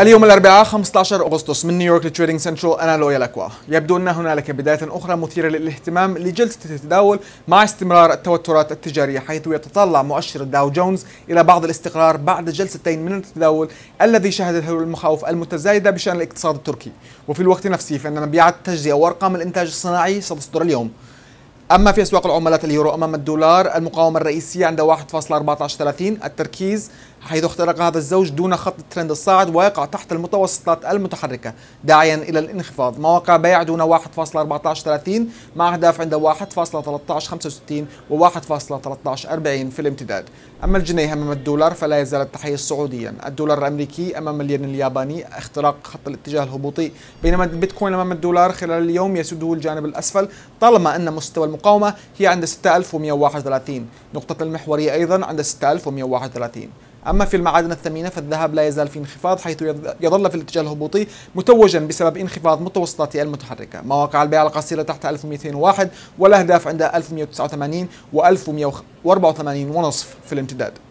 اليوم الأربعاء 15 أغسطس من نيويورك لتريدينج سنترال أنا لويا لكوا يبدو أن هنالك بداية أخرى مثيرة للاهتمام لجلسة التداول مع استمرار التوترات التجارية حيث يتطلع مؤشر الداو جونز إلى بعض الاستقرار بعد جلستين من التداول الذي شهدته المخاوف المتزايدة بشأن الاقتصاد التركي وفي الوقت نفسه فإن مبيعات التجزئة وأرقام الإنتاج الصناعي ستصدر اليوم أما في أسواق العملات اليورو أمام الدولار المقاومة الرئيسية عند 1.1430 التركيز حيث اخترق هذا الزوج دون خط الترند الصاعد ويقع تحت المتوسطات المتحركة داعيا إلى الانخفاض مواقع بيع دون 1.1430 مع أهداف عند 1.1365 و 1.1340 في الامتداد أما الجنيه أمام الدولار فلا يزال التحيز صعوديا الدولار الأمريكي أمام الين الياباني اختراق خط الاتجاه الهبوطي بينما البيتكوين أمام الدولار خلال اليوم يسوده الجانب الأسفل طالما أن مستوى المقاومة هي عند 6131 نقطة المحورية أيضا عند 6131 أما في المعادن الثمينة فالذهب لا يزال في انخفاض حيث يظل في الاتجاه الهبوطي متوجا بسبب انخفاض متوسطاته المتحركة مواقع البيع القصيرة تحت 1201 والأهداف عند 1189 و 1184 ونصف في الامتداد